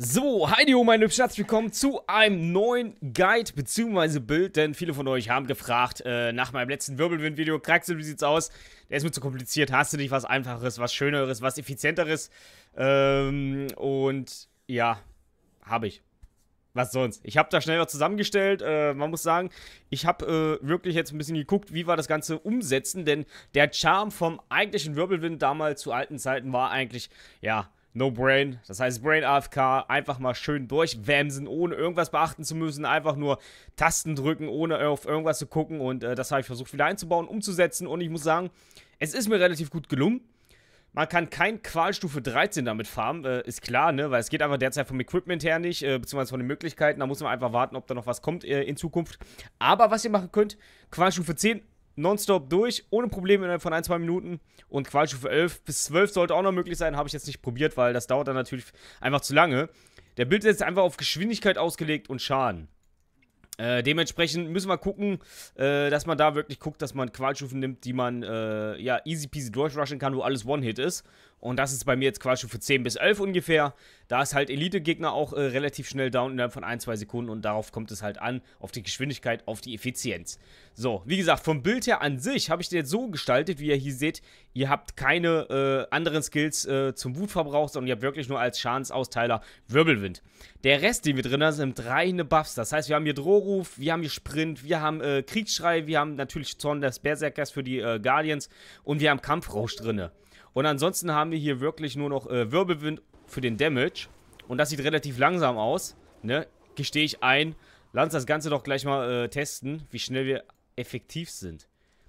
So, Heidi, meine Hübschen, herzlich willkommen zu einem neuen Guide bzw. Bild, denn viele von euch haben gefragt, äh, nach meinem letzten Wirbelwind-Video, Kraxel, wie sieht's aus? Der ist mir zu kompliziert, hast du nicht was Einfacheres, was Schöneres, was Effizienteres? Ähm, und ja, habe ich. Was sonst? Ich habe da schnell was zusammengestellt. Äh, man muss sagen, ich habe äh, wirklich jetzt ein bisschen geguckt, wie wir das Ganze umsetzen, denn der Charme vom eigentlichen Wirbelwind damals zu alten Zeiten war eigentlich, ja, No Brain. Das heißt Brain AFK. Einfach mal schön durchwämsen, ohne irgendwas beachten zu müssen. Einfach nur Tasten drücken, ohne auf irgendwas zu gucken. Und äh, das habe ich versucht wieder einzubauen, umzusetzen. Und ich muss sagen, es ist mir relativ gut gelungen. Man kann kein Qualstufe 13 damit farmen, äh, ist klar, ne? Weil es geht einfach derzeit vom Equipment her nicht, äh, beziehungsweise von den Möglichkeiten. Da muss man einfach warten, ob da noch was kommt äh, in Zukunft. Aber was ihr machen könnt, Qualstufe 10 nonstop durch, ohne Probleme innerhalb von ein, zwei Minuten. Und Qualstufe 11 bis 12 sollte auch noch möglich sein, habe ich jetzt nicht probiert, weil das dauert dann natürlich einfach zu lange. Der Bild ist jetzt einfach auf Geschwindigkeit ausgelegt und Schaden. Äh, dementsprechend müssen wir gucken, äh, dass man da wirklich guckt, dass man Qualstufen nimmt, die man äh, ja easy peasy durchrushen kann, wo alles One-Hit ist. Und das ist bei mir jetzt quasi für 10 bis 11 ungefähr. Da ist halt Elite-Gegner auch äh, relativ schnell down innerhalb von 1, 2 Sekunden und darauf kommt es halt an, auf die Geschwindigkeit, auf die Effizienz. So, wie gesagt, vom Bild her an sich habe ich den jetzt so gestaltet, wie ihr hier seht, ihr habt keine äh, anderen Skills äh, zum Wutverbrauch, sondern ihr habt wirklich nur als Schadensausteiler Wirbelwind. Der Rest, den wir drin haben, sind reine Buffs. Das heißt, wir haben hier Drohruf, wir haben hier Sprint, wir haben äh, Kriegsschrei, wir haben natürlich Zorn des Berserkers für die äh, Guardians und wir haben Kampfrausch drinne. Und ansonsten haben wir hier wirklich nur noch äh, Wirbelwind für den Damage. Und das sieht relativ langsam aus. Ne? Gestehe ich ein. Lass uns das Ganze doch gleich mal äh, testen, wie schnell wir effektiv sind.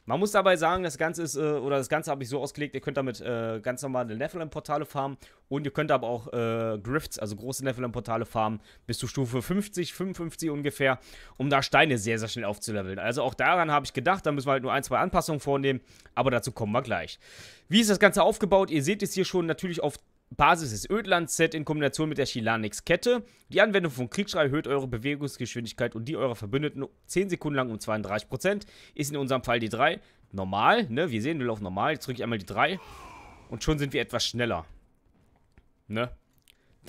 Man muss dabei sagen, das Ganze ist, äh, oder das Ganze habe ich so ausgelegt, ihr könnt damit äh, ganz normale Nephilim-Portale farmen und ihr könnt aber auch äh, Grifts, also große Nephilim-Portale farmen, bis zu Stufe 50, 55 ungefähr, um da Steine sehr, sehr schnell aufzuleveln. Also auch daran habe ich gedacht, da müssen wir halt nur ein, zwei Anpassungen vornehmen, aber dazu kommen wir gleich. Wie ist das Ganze aufgebaut? Ihr seht es hier schon natürlich auf Basis ist Ödland-Set in Kombination mit der shilanix kette Die Anwendung von Kriegsschrei erhöht eure Bewegungsgeschwindigkeit und die eurer Verbündeten 10 Sekunden lang um 32%. Ist in unserem Fall die 3. Normal, ne? Wir sehen, wir laufen normal. Jetzt drücke ich einmal die 3. Und schon sind wir etwas schneller. Ne?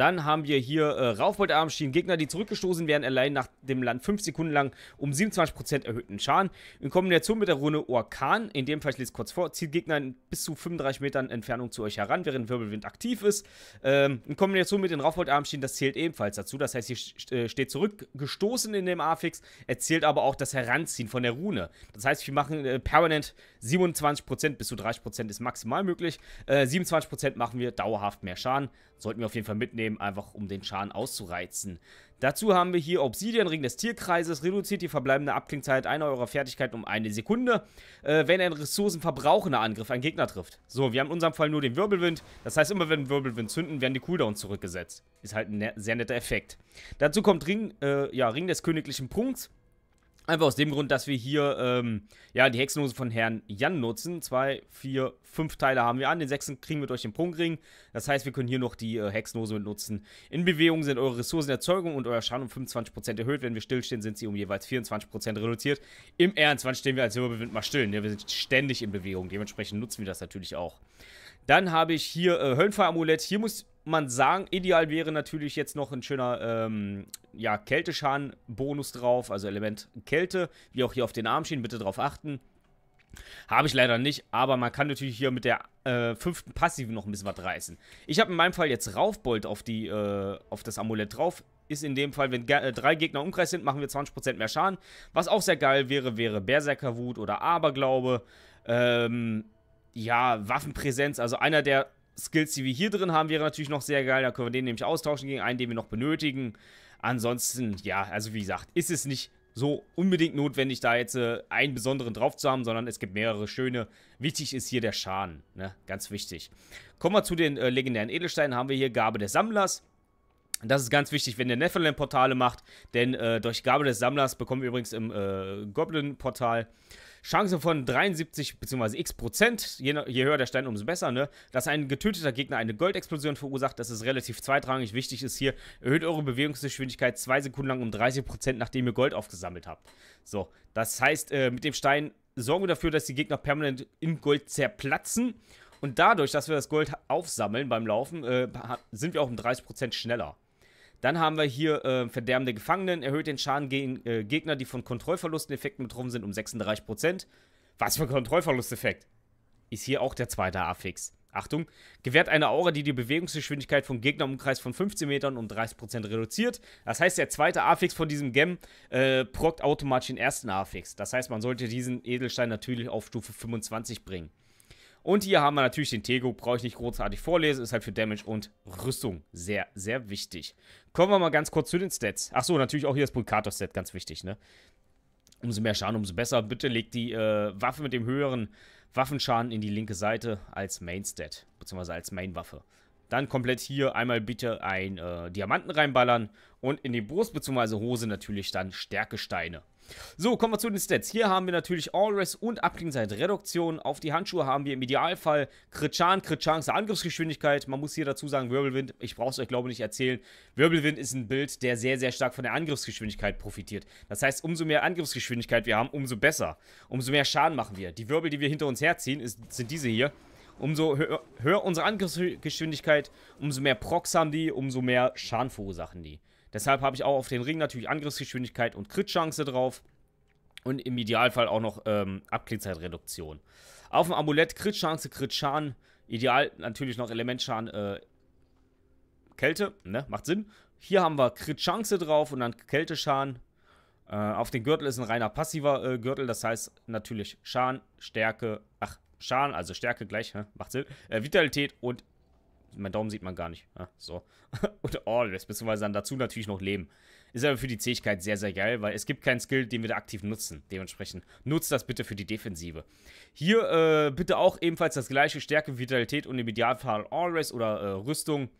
Dann haben wir hier äh, Raufboltarmschienen. Gegner, die zurückgestoßen werden, allein nach dem Land 5 Sekunden lang um 27% erhöhten Schaden. In Kombination mit der Rune Orkan, in dem Fall ich lese kurz vor, zieht Gegner in bis zu 35 Metern Entfernung zu euch heran, während Wirbelwind aktiv ist. Ähm, in Kombination mit den Raufboltarmschienen, das zählt ebenfalls dazu. Das heißt, hier äh, steht zurückgestoßen in dem Affix, erzählt aber auch das Heranziehen von der Rune. Das heißt, wir machen äh, permanent 27%, bis zu 30% ist maximal möglich. Äh, 27% machen wir dauerhaft mehr Schaden. Sollten wir auf jeden Fall mitnehmen Frame, einfach um den Schaden auszureizen. Dazu haben wir hier Obsidian, Ring des Tierkreises, reduziert die verbleibende Abklingzeit einer eurer Fertigkeiten um eine Sekunde, äh, wenn ein ressourcenverbrauchender Angriff einen Gegner trifft. So, wir haben in unserem Fall nur den Wirbelwind, das heißt immer wenn Wirbelwind zünden, werden die Cooldowns zurückgesetzt. Ist halt ein ne-, sehr netter Effekt. Dazu kommt Ring, äh, ja, Ring des königlichen Punkts, Einfach aus dem Grund, dass wir hier ähm, ja, die Hexenhose von Herrn Jan nutzen. Zwei, vier, fünf Teile haben wir an. Den sechsten kriegen wir durch den Prunkring. Das heißt, wir können hier noch die äh, Hexenhose mit nutzen. In Bewegung sind eure Ressourcenerzeugung und euer Schaden um 25% erhöht. Wenn wir stillstehen, sind sie um jeweils 24% reduziert. Im R20 stehen wir als Wirbelwind mal still. Ne? Wir sind ständig in Bewegung. Dementsprechend nutzen wir das natürlich auch. Dann habe ich hier äh, Höllenfeueramulett. Hier muss man sagen, ideal wäre natürlich jetzt noch ein schöner ähm, ja, Kälteschaden-Bonus drauf, also Element Kälte, wie auch hier auf den Arm stehen, bitte darauf achten. Habe ich leider nicht, aber man kann natürlich hier mit der äh, fünften Passive noch ein bisschen was reißen. Ich habe in meinem Fall jetzt Raufbold auf, die, äh, auf das Amulett drauf. Ist in dem Fall, wenn ge äh, drei Gegner im Umkreis sind, machen wir 20% mehr Schaden. Was auch sehr geil wäre, wäre Berserkerwut oder Aberglaube. Ähm, ja, Waffenpräsenz, also einer der Skills, die wir hier drin haben, wäre natürlich noch sehr geil. Da können wir den nämlich austauschen gegen einen, den wir noch benötigen. Ansonsten, ja, also wie gesagt, ist es nicht so unbedingt notwendig, da jetzt äh, einen besonderen drauf zu haben, sondern es gibt mehrere schöne. Wichtig ist hier der Schaden, ne? ganz wichtig. Kommen wir zu den äh, legendären Edelsteinen, haben wir hier Gabe des Sammlers. Das ist ganz wichtig, wenn ihr Nephilim-Portale macht, denn äh, durch Gabe des Sammlers bekommen wir übrigens im äh, Goblin-Portal Chance von 73 bzw. x Prozent, je, je, höher der Stein, umso besser, ne? Dass ein getöteter Gegner eine Goldexplosion verursacht, das ist relativ zweitrangig. Wichtig ist hier, erhöht eure Bewegungsgeschwindigkeit zwei Sekunden lang um 30 Prozent, nachdem ihr Gold aufgesammelt habt. So, das heißt, äh, mit dem Stein sorgen wir dafür, dass die Gegner permanent im Gold zerplatzen. Und dadurch, dass wir das Gold aufsammeln beim Laufen, äh, sind wir auch um 30% schneller. Dann haben wir hier äh, verderbende Gefangenen, erhöht den Schaden gegen äh, Gegner, die von Kontrollverlusteffekten betroffen sind, um 36%. Was für ein Kontrollverlusteffekt? Ist hier auch der zweite Affix. Achtung, gewährt eine Aura, die die Bewegungsgeschwindigkeit von Gegnern im Umkreis von 15 Metern um 30% reduziert. Das heißt, der zweite Affix von diesem Gem äh, prockt automatisch den ersten Affix. Das heißt, man sollte diesen Edelstein natürlich auf Stufe 25 bringen. Und hier haben wir natürlich den Tego, brauche ich nicht großartig vorlesen, ist halt für Damage und Rüstung sehr, sehr wichtig. Kommen wir mal ganz kurz zu den Stats. Achso, natürlich auch hier das bulkator set ganz wichtig, ne? Umso mehr Schaden, umso besser. Bitte legt die äh, Waffe mit dem höheren Waffenschaden in die linke Seite als Main-Stat, beziehungsweise als Main-Waffe. Dann komplett hier einmal bitte ein äh, Diamanten reinballern und in die Brust bzw. Hose natürlich dann Stärkesteine. So, kommen wir zu den Stats. Hier haben wir natürlich Allrest und Abklingzeit, Reduktion. Auf die Handschuhe haben wir im Idealfall Kritschan, Kritschans Angriffsgeschwindigkeit. Man muss hier dazu sagen, Wirbelwind, ich brauche es euch glaube ich nicht erzählen, Wirbelwind ist ein Bild, der sehr, sehr stark von der Angriffsgeschwindigkeit profitiert. Das heißt, umso mehr Angriffsgeschwindigkeit wir haben, umso besser. Umso mehr Schaden machen wir. Die Wirbel, die wir hinter uns herziehen, ist, sind diese hier. Umso höher, höher unsere Angriffsgeschwindigkeit, umso mehr Procs haben die, umso mehr Schaden verursachen die. Deshalb habe ich auch auf den Ring natürlich Angriffsgeschwindigkeit und Crit-Chance drauf. Und im Idealfall auch noch ähm, Abklingzeitreduktion. Auf dem Amulett Crit-Chance, Crit-Schaden. Ideal natürlich noch Elementschaden, äh, Kälte, ne? Macht Sinn. Hier haben wir Crit-Chance drauf und dann Kälteschaden. Äh, auf dem Gürtel ist ein reiner passiver äh, Gürtel, das heißt natürlich Schaden, Stärke, ach, Schaden, also Stärke gleich, ne? macht Sinn, äh, Vitalität und mein Daumen sieht man gar nicht. Ah, so. und Always, oh, beziehungsweise dann dazu natürlich noch Leben. Ist aber für die Zähigkeit sehr, sehr geil, weil es gibt keinen Skill, den wir da aktiv nutzen. Dementsprechend nutzt das bitte für die Defensive. Hier äh, bitte auch ebenfalls das gleiche, Stärke, Vitalität und im Idealfall Always oder äh, Rüstung.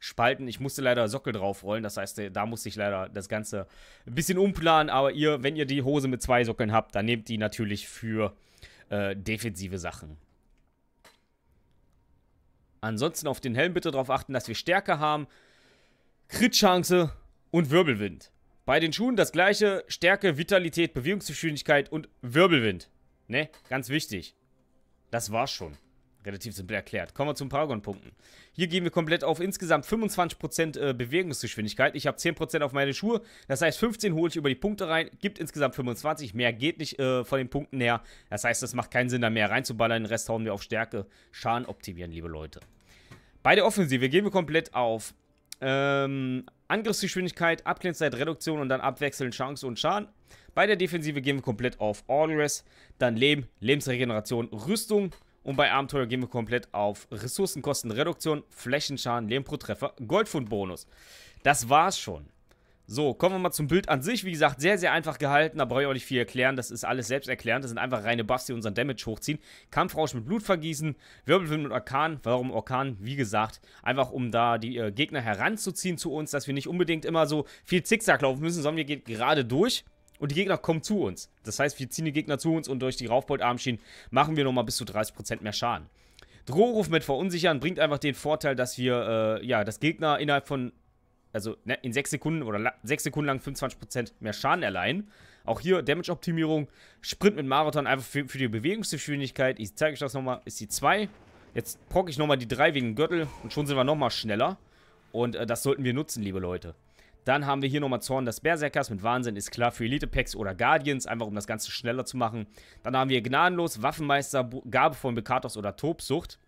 Spalten. Ich musste leider Sockel draufrollen, das heißt, äh, da musste ich leider das Ganze ein bisschen umplanen, aber ihr, wenn ihr die Hose mit zwei Sockeln habt, dann nehmt die natürlich für äh, defensive Sachen. Ansonsten auf den Helm bitte darauf achten, dass wir Stärke haben, Crit-Chance und Wirbelwind. Bei den Schuhen das gleiche, Stärke, Vitalität, Bewegungsgeschwindigkeit und Wirbelwind. Ne, ganz wichtig. Das war's schon relativ simpel erklärt. Kommen wir zum Paragon-Punkten. Hier gehen wir komplett auf insgesamt 25% äh, Bewegungsgeschwindigkeit. Ich habe 10% auf meine Schuhe. Das heißt, 15 hole ich über die Punkte rein, gibt insgesamt 25. Mehr geht nicht äh, von den Punkten her. Das heißt, es macht keinen Sinn, da mehr reinzuballern. Den Rest hauen wir auf Stärke. Schaden optimieren, liebe Leute. Bei der Offensive gehen wir komplett auf ähm, Angriffsgeschwindigkeit, Abklinzzeit, Reduktion und dann abwechselnd Chance und Schaden. Bei der Defensive gehen wir komplett auf All Rest, dann Leben, Lebensregeneration, Rüstung, und bei Abenteuer gehen wir komplett auf Ressourcenkostenreduktion, Flächenschaden, Leben pro Treffer, Goldfundbonus. Das war's schon. So, kommen wir mal zum Bild an sich. Wie gesagt, sehr, sehr einfach gehalten. Da brauche ich auch nicht viel erklären. Das ist alles selbsterklärend. Das sind einfach reine Buffs, die unseren Damage hochziehen. Kampfrausch mit Blutvergießen, Wirbelwind mit Orkan. Warum Orkan? Wie gesagt, einfach um da die äh, Gegner heranzuziehen zu uns, dass wir nicht unbedingt immer so viel Zickzack laufen müssen, sondern wir gehen gerade durch. Und die Gegner kommen zu uns. Das heißt, wir ziehen die Gegner zu uns und durch die Raufbold-Armschienen machen wir nochmal bis zu 30% mehr Schaden. Drohruf mit Verunsichern bringt einfach den Vorteil, dass wir, äh, ja, das Gegner innerhalb von, also ne, in 6 Sekunden oder 6 Sekunden lang 25% mehr Schaden erleihen. Auch hier Damage-Optimierung. Sprint mit Marathon einfach für, für die Bewegungsgeschwindigkeit. Ich zeige euch das nochmal. Ist die 2. Jetzt prock ich nochmal die 3 wegen Gürtel und schon sind wir nochmal schneller. Und äh, das sollten wir nutzen, liebe Leute. Dann haben wir hier nochmal Zorn des Berserkers mit Wahnsinn, ist klar, für Elite-Packs oder Guardians, einfach um das Ganze schneller zu machen. Dann haben wir Gnadenlos, Waffenmeister, Gabe von Bekatos oder Tobsucht.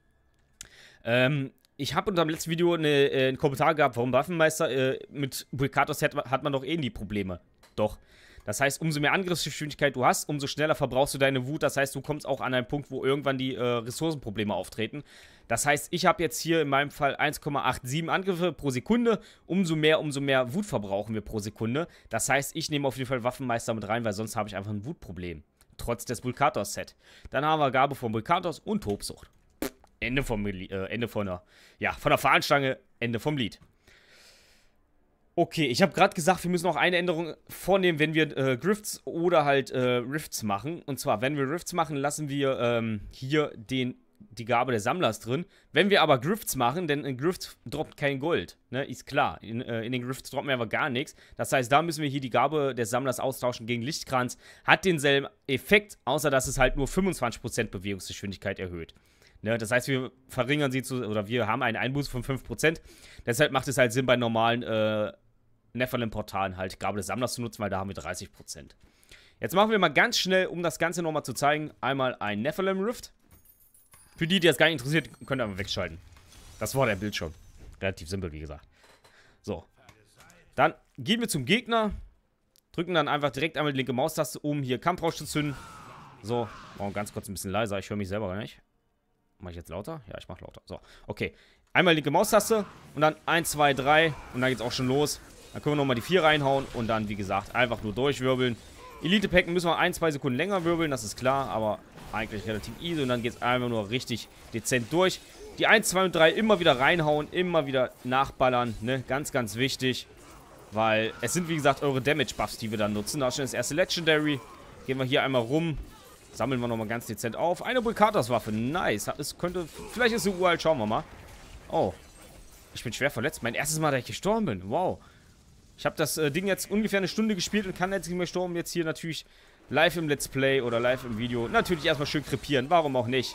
Ähm, ich habe unter dem letzten Video eine, äh, einen Kommentar gehabt, warum Waffenmeister äh, mit Bekatos hat, hat man doch eh nie Probleme. Doch, das heißt, umso mehr Angriffsgeschwindigkeit du hast, umso schneller verbrauchst du deine Wut. Das heißt, du kommst auch an einen Punkt, wo irgendwann die äh, Ressourcenprobleme auftreten. Das heißt, ich habe jetzt hier in meinem Fall 1,87 Angriffe pro Sekunde. Umso mehr, umso mehr Wut verbrauchen wir pro Sekunde. Das heißt, ich nehme auf jeden Fall Waffenmeister mit rein, weil sonst habe ich einfach ein Wutproblem. Trotz des Vulkatos-Set. Dann haben wir Gabe von Vulkatos und Tobsucht. Ende vom äh, Ende von der, ja, von der Fahnenstange, Ende vom Lied. Okay, ich habe gerade gesagt, wir müssen noch eine Änderung vornehmen, wenn wir äh, Grifts oder halt äh, Rifts machen. Und zwar, wenn wir Rifts machen, lassen wir ähm, hier den, die Gabe der Sammlers drin. Wenn wir aber Grifts machen, denn in Grifts droppt kein Gold, ne? ist klar. In, äh, in den Grifts droppen wir aber gar nichts. Das heißt, da müssen wir hier die Gabe der Sammlers austauschen gegen Lichtkranz. Hat denselben Effekt, außer dass es halt nur 25% Bewegungsgeschwindigkeit erhöht. Ne, das heißt, wir verringern sie zu, oder wir haben einen Einbuß von 5%. Deshalb macht es halt Sinn, bei normalen äh, ne, Portalen halt Gabel des Sammlers zu nutzen, weil da haben wir 30%. Jetzt machen wir mal ganz schnell, um das Ganze nochmal zu zeigen, einmal ein Nephilim Rift. Für die, die das gar nicht interessiert, könnt ihr einfach wegschalten. Das war der Bildschirm. Relativ simpel, wie gesagt. So. Dann gehen wir zum Gegner. Drücken dann einfach direkt einmal die linke Maustaste, um hier Kampfrausch zu zünden. So, machen wir ganz kurz ein bisschen leiser. Ich höre mich selber gar nicht. Mache ich jetzt lauter? Ja, ich mache lauter. So, okay. Einmal linke Maustaste und dann 1, 2, 3 und dann geht's auch schon los. Dann können wir nochmal die 4 reinhauen und dann, wie gesagt, einfach nur durchwirbeln. elite packen müssen wir ein, zwei Sekunden länger wirbeln, das ist klar, aber eigentlich relativ easy. Und dann geht es einfach nur richtig dezent durch. Die 1, 2 und 3 immer wieder reinhauen, immer wieder nachballern, ne? Ganz, ganz wichtig, weil es sind, wie gesagt, eure Damage-Buffs, die wir dann nutzen. Da ist schon das erste Legendary. Gehen wir hier einmal rum, sammeln wir nochmal ganz dezent auf. Eine Bulkatas-Waffe, nice. Es könnte, vielleicht ist sie uralt, schauen wir mal. Oh, ich bin schwer verletzt. Mein erstes Mal, dass ich gestorben bin. Wow. Ich habe das äh, Ding jetzt ungefähr eine Stunde gespielt und kann jetzt nicht mehr Sturm jetzt hier natürlich live im Let's Play oder live im Video natürlich erstmal schön krepieren. Warum auch nicht?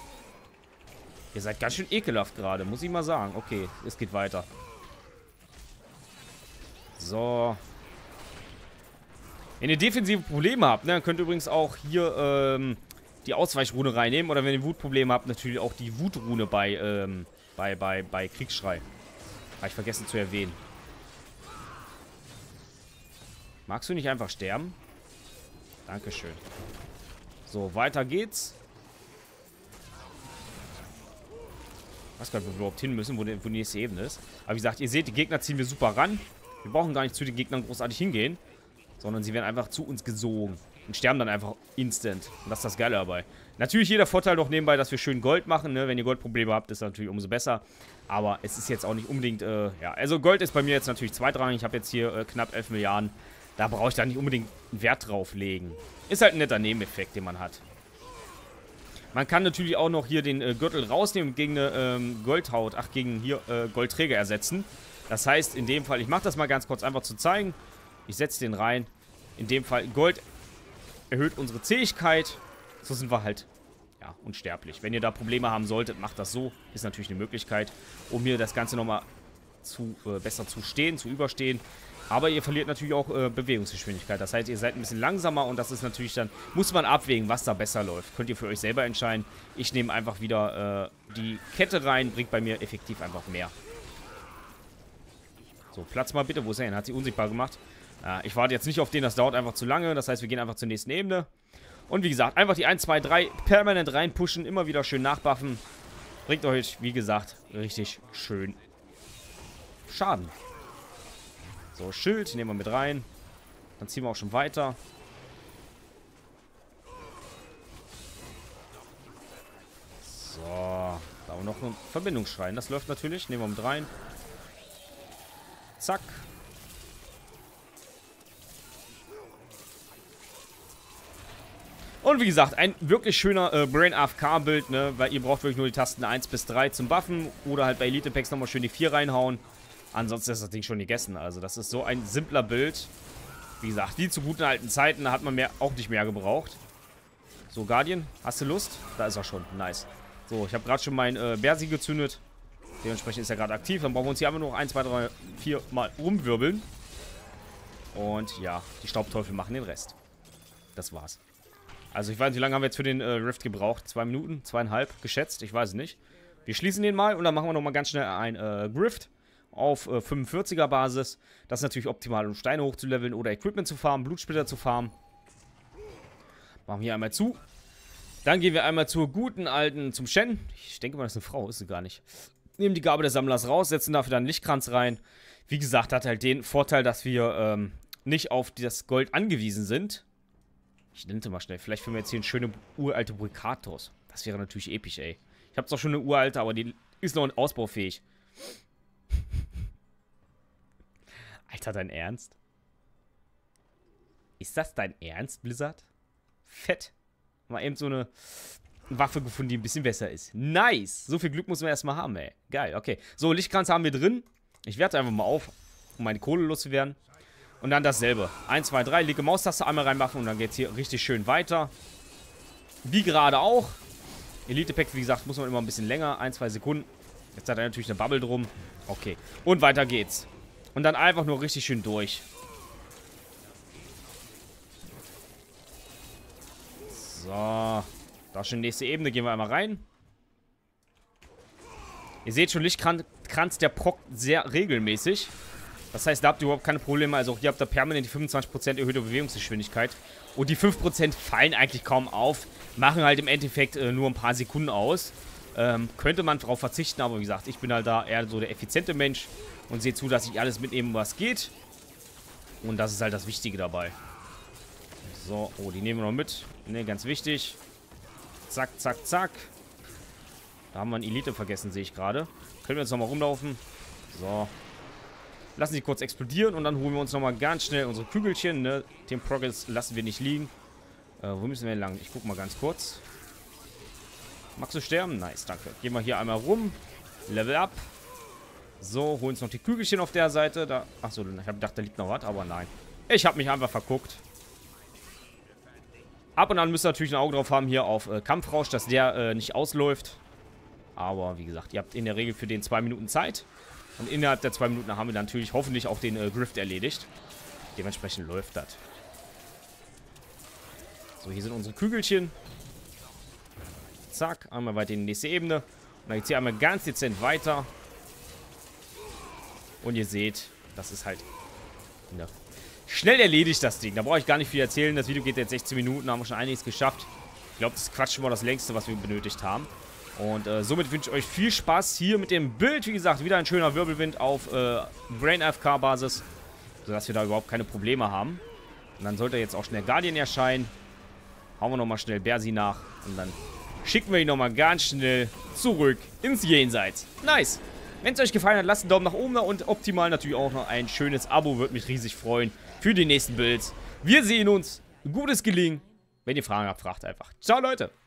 Ihr seid ganz schön ekelhaft gerade, muss ich mal sagen. Okay, es geht weiter. So. Wenn ihr defensive Probleme habt, ne, dann könnt ihr übrigens auch hier ähm, die Ausweichrune reinnehmen. Oder wenn ihr Wutprobleme habt, natürlich auch die Wutrune bei, ähm, bei, bei, bei Kriegsschrei. Habe ich vergessen zu erwähnen. Magst du nicht einfach sterben? Dankeschön. So, weiter geht's. Ich weiß gar nicht, wo wir überhaupt hin müssen, wo die, wo die nächste Ebene ist. Aber wie gesagt, ihr seht, die Gegner ziehen wir super ran. Wir brauchen gar nicht zu den Gegnern großartig hingehen. Sondern sie werden einfach zu uns gesogen. Und sterben dann einfach instant. Und das ist das Geile dabei. Natürlich jeder Vorteil doch nebenbei, dass wir schön Gold machen. Ne? Wenn ihr Goldprobleme habt, ist das natürlich umso besser. Aber es ist jetzt auch nicht unbedingt... Äh, ja, also Gold ist bei mir jetzt natürlich zweitrangig. Ich habe jetzt hier äh, knapp 11 Milliarden. Da brauche ich da nicht unbedingt Wert drauf legen. Ist halt ein netter Nebeneffekt, den man hat. Man kann natürlich auch noch hier den äh, Gürtel rausnehmen und gegen eine ähm, Goldhaut, ach, gegen hier äh, Goldträger ersetzen. Das heißt, in dem Fall, ich mache das mal ganz kurz einfach zu zeigen. Ich setze den rein. In dem Fall, Gold erhöht unsere Zähigkeit. So sind wir halt, ja, unsterblich. Wenn ihr da Probleme haben solltet, macht das so. Ist natürlich eine Möglichkeit, um hier das Ganze nochmal zu, äh, besser zu stehen, zu überstehen. Aber ihr verliert natürlich auch äh, Bewegungsgeschwindigkeit. Das heißt, ihr seid ein bisschen langsamer und das ist natürlich dann, muss man abwägen, was da besser läuft. Könnt ihr für euch selber entscheiden. Ich nehme einfach wieder äh, die Kette rein, bringt bei mir effektiv einfach mehr. So, Platz mal bitte. Wo ist er hin? Hat sie unsichtbar gemacht. Äh, ich warte jetzt nicht auf den, das dauert einfach zu lange. Das heißt, wir gehen einfach zur nächsten Ebene. Und wie gesagt, einfach die 1, 2, 3 permanent reinpushen, immer wieder schön nachbuffen. Bringt euch, wie gesagt, richtig schön Schaden. So, Schild nehmen wir mit rein. Dann ziehen wir auch schon weiter. So, da haben wir noch einen Verbindungsschrein. Das läuft natürlich. Nehmen wir mit rein. Zack. Und wie gesagt, ein wirklich schöner äh, Brain AFK-Bild, ne? Weil ihr braucht wirklich nur die Tasten 1 bis 3 zum Buffen oder halt bei Elite Packs nochmal schön die 4 reinhauen. Ansonsten ist das Ding schon gegessen. Also das ist so ein simpler Bild. Wie gesagt, die zu guten alten Zeiten, da hat man mehr, auch nicht mehr gebraucht. So, Guardian, hast du Lust? Da ist er schon. Nice. So, ich habe gerade schon meinen äh, Bersi gezündet. Dementsprechend ist er gerade aktiv. Dann brauchen wir uns hier einfach noch 1, 2, 3, 4 mal rumwirbeln. Und ja, die Staubteufel machen den Rest. Das war's. Also ich weiß nicht, wie lange haben wir jetzt für den äh, Rift gebraucht? Zwei Minuten? Zweieinhalb? Geschätzt? Ich weiß es nicht. Wir schließen den mal und dann machen wir nochmal ganz schnell ein äh, Grift auf äh, 45er Basis. Das ist natürlich optimal, um Steine hochzuleveln oder Equipment zu farmen, Blutsplitter zu farmen. Machen wir hier einmal zu. Dann gehen wir einmal zur guten alten, zum Shen. Ich denke mal, das ist eine Frau, ist sie gar nicht. Nehmen die Gabe der Sammlers raus, setzen dafür dann Lichtkranz rein. Wie gesagt, hat halt den Vorteil, dass wir ähm, nicht auf das Gold angewiesen sind. Ich nenne mal schnell. Vielleicht finden wir jetzt hier eine schöne uralte Brikatos. Das wäre natürlich episch, ey. Ich habe zwar schon eine uralte, aber die ist noch ausbaufähig. Ist das dein Ernst? Ist das dein Ernst, Blizzard? Fett. Mal eben so eine Waffe gefunden, die ein bisschen besser ist. Nice. So viel Glück muss man erstmal haben, ey. Geil, okay. So, Lichtkranz haben wir drin. Ich werte einfach mal auf, um meine Kohle loszuwerden. Und dann dasselbe. 1, 2, 3, linke Maustaste einmal reinmachen und dann geht's hier richtig schön weiter. Wie gerade auch. Elite-Pack, wie gesagt, muss man immer ein bisschen länger. 1, 2 Sekunden. Jetzt hat er natürlich eine Bubble drum. Okay. Und weiter geht's. Und dann einfach nur richtig schön durch. So. Da schon die nächste Ebene. Gehen wir einmal rein. Ihr seht schon, Lichtkranz, der prockt sehr regelmäßig. Das heißt, da habt ihr überhaupt keine Probleme. Also auch hier habt ihr permanent die 25% erhöhte Bewegungsgeschwindigkeit. Und die 5% fallen eigentlich kaum auf. Machen halt im Endeffekt äh, nur ein paar Sekunden aus. Ähm, könnte man darauf verzichten, aber wie gesagt, ich bin halt da eher so der effiziente Mensch und sehe zu, dass ich alles mitnehme, was geht. Und das ist halt das Wichtige dabei. So, oh, die nehmen wir noch mit. Ne, ganz wichtig. Zack, zack, zack. Da haben wir einen Elite vergessen, sehe ich gerade. Können wir jetzt nochmal rumlaufen. So. Lassen sie kurz explodieren und dann holen wir uns nochmal ganz schnell unsere Kügelchen. Ne? Den Progress lassen wir nicht liegen. Äh, wo müssen wir denn lang? Ich gucke mal ganz kurz. Magst du sterben? Nice, danke. Gehen wir hier einmal rum. Level up. So, holen uns noch die Kügelchen auf der Seite. Da, achso, ich habe gedacht, da liegt noch was, aber nein. Ich habe mich einfach verguckt. Ab und an müsst ihr natürlich ein Auge drauf haben hier auf äh, Kampfrausch, dass der äh, nicht ausläuft. Aber wie gesagt, ihr habt in der Regel für den zwei Minuten Zeit. Und innerhalb der zwei Minuten haben wir natürlich hoffentlich auch den äh, Grift erledigt. Dementsprechend läuft das. So, hier sind unsere Kügelchen. Zack, einmal weiter in die nächste Ebene. Und dann geht es hier einmal ganz dezent weiter. Und ihr seht, das ist halt ja, schnell erledigt, das Ding. Da brauche ich gar nicht viel erzählen. Das Video geht jetzt 16 Minuten, Da haben wir schon einiges geschafft. Ich glaube, das Quatsch war das längste, was wir benötigt haben. Und äh, somit wünsche ich euch viel Spaß hier mit dem Bild. Wie gesagt, wieder ein schöner Wirbelwind auf äh, Brain FK-Basis, sodass wir da überhaupt keine Probleme haben. Und dann sollte jetzt auch schnell Guardian erscheinen. Hauen wir nochmal schnell Bersi nach und dann schicken wir ihn nochmal ganz schnell zurück ins Jenseits. Nice! Wenn es euch gefallen hat, lasst einen Daumen nach oben da und optimal natürlich auch noch ein schönes Abo. Würde mich riesig freuen für die nächsten Builds. Wir sehen uns. Gutes Gelingen. Wenn ihr Fragen habt, fragt einfach. Ciao, Leute.